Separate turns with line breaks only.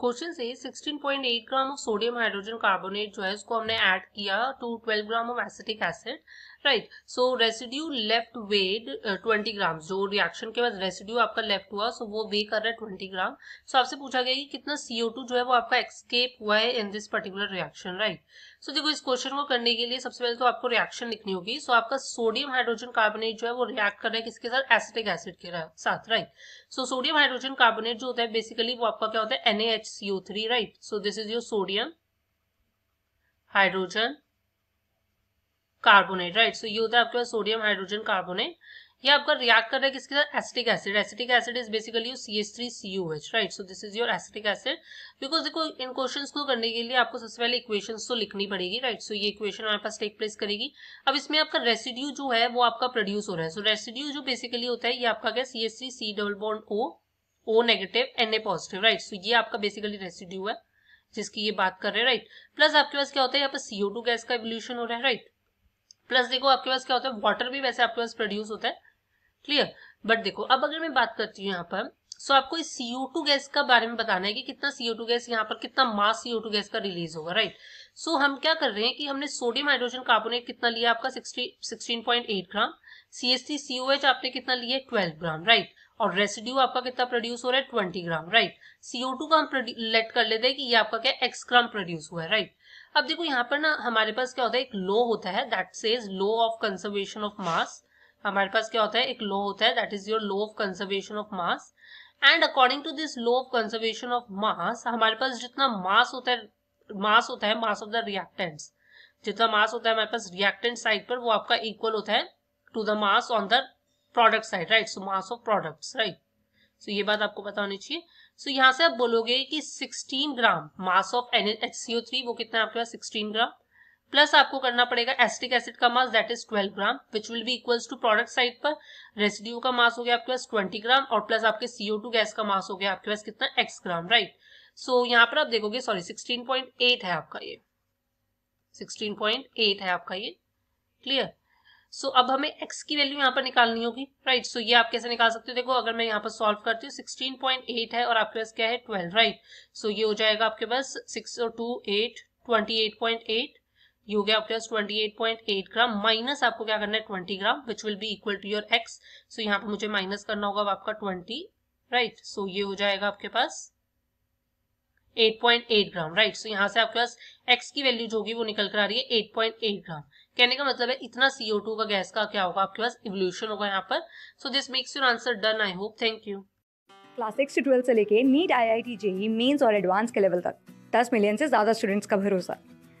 Question से 16.8 gram of sodium hydrogen carbonate जो है उसको हमने ऐड किया to 12 gram of acetic acid right so residue left weighed 20 gram जो रिएक्शन के बाद रेसिड्यू आपका लेफ्ट हुआ सो so वो वे कर रहा है 20 ग्राम सो so आपसे पूछा गया कि कितना CO2 जो है वो आपका एक्सकेप हुआ है in this particular reaction right so देखो इस क्वेश्चन को करने के लिए सबसे पहले तो आपको रिएक्शन लिखनी होगी सो so आपका सोडियम हाइड्रोजन कार्बोनेट जो है वो रिएक्ट कर रहा है किसके साथ एसिटिक एसिड के साथ right so sodium hydrogen carbonate जो होता है बेसिकली वो आपका क्या होता है NH gets right? So this is your sodium, hydrogen, carbonate, right? So ये होता है आपके पास सोडियम ये आपका रिएक्ट कर रहा है किसके साथ acetic acid acetic acid is basically C H three C यू H right so this is your acetic acid because देखो इन क्वेश्चन को करने के लिए आपको सबसे पहले इक्वेशन तो लिखनी पड़ेगी राइट सो so, ये इक्वेशन हमारे पास टेक प्लेस करेगी अब इसमें आपका रेसिड्यू जो है वो आपका प्रोड्यूस हो रहा है सो so, रेसिड्यू जो बेसिकली होता है ये आपका क्या C H three C double bond O O negative N A positive right so ये आपका बेसिकली रेसिड्यू है जिसकी ये बात कर रहे हैं राइट प्लस आपके पास क्या होता है यहाँ पर सीओ टू गैस का एवोल्यूशन हो रहा है राइट प्लस देखो आपके पास क्या होता है वाटर भी वैसे आपके पास प्रोड्यूस होता है क्लियर बट देखो अब अगर मैं बात करती हूँ यहाँ पर सो so, आपको इस CO2 गैस का बारे में बताना है कि कितना CO2 गैस यहाँ पर कितना मास CO2 गैस का रिलीज होगा राइट सो so, हम क्या कर रहे हैं कि हमने सोडियम हाइड्रोजन कार्बोनेट कितना लिया आपका 16 point gram C S T CO H आपने कितना लिया 12 ग्राम राइट और रेसिड्यू आपका कितना प्रोड्यूस हो रहा है 20 ग्राम राइट सीओ टू का हम लेट कर लेते हैं कि ये आपका क्या एक्स ग्राम प्रोड्यूस हुआ है राइट अब देखो यहाँ पर ना हमारे पास क्या होता है एक लो होता है that says law of conservation of mass हमारे पास क्या होता है एक लो होता है that is your law of conservation of mass and according to this law of conservation of mass हमारे पास जितना मास होता है मास होता है मास ऑफ द रिएक्टेंट्स जितना मास होता है हमारे पास रिएक्टेंट साइड पर वो आपका इक्वल होता है to the mass on the product side right so mass of products right so ये बात आपको पता होनी चाहिए सो so, यहाँ से आप बोलोगे कि 16 ग्राम मास ऑफ एच वो कितना है आपके पास 16 ग्राम प्लस आपको करना पड़ेगा एस्टिक एसिड का mass that is 12 gram which will be equals to product side पर रेसिड्यू का मास हो गया आपके पास 20 ग्राम और प्लस आपके सीओ टू गैस का मास हो गया आपके पास कितना एक्स ग्राम राइट सो यहाँ पर आप देखोगे सॉरी 16.8 है आपका ये 16.8 है आपका ये क्लियर सो so, अब हमें एक्स की वैल्यू यहाँ पर निकालनी होगी राइट right? सो so, ये आप कैसे निकाल सकते हो देखो अगर मैं यहाँ पर सॉल्व करती हूँ सिक्सटीन पॉइंट एट है और आपके पास क्या है ट्वेल्व राइट सो ये हो जाएगा आपके पास six two eight twenty eight point eight ये हो गया आपके पास 28.8 ग्राम माइनस आपको क्या करना है 20 gram which will be equal to your X so यहाँ पे मुझे माइनस करना होगा आपका 20 राइट right? सो so ये हो जाएगा आपके पास 8.8 ग्राम राइट सो यहाँ से आपके पास एक्स की वैल्यू जो होगी वो निकल कर आ रही है 8.8 ग्राम कहने का मतलब है इतना CO2 का गैस का क्या होगा आपके पास इवोल्यूशन होगा यहाँ पर so this makes your answer done I hope thank you
class six से ट्वेल्व से लेके NEET I I T JEE Mains और एडवांस के लेवल तक 10 मिलियन से ज्यादा स्टूडेंट्स का भरोसा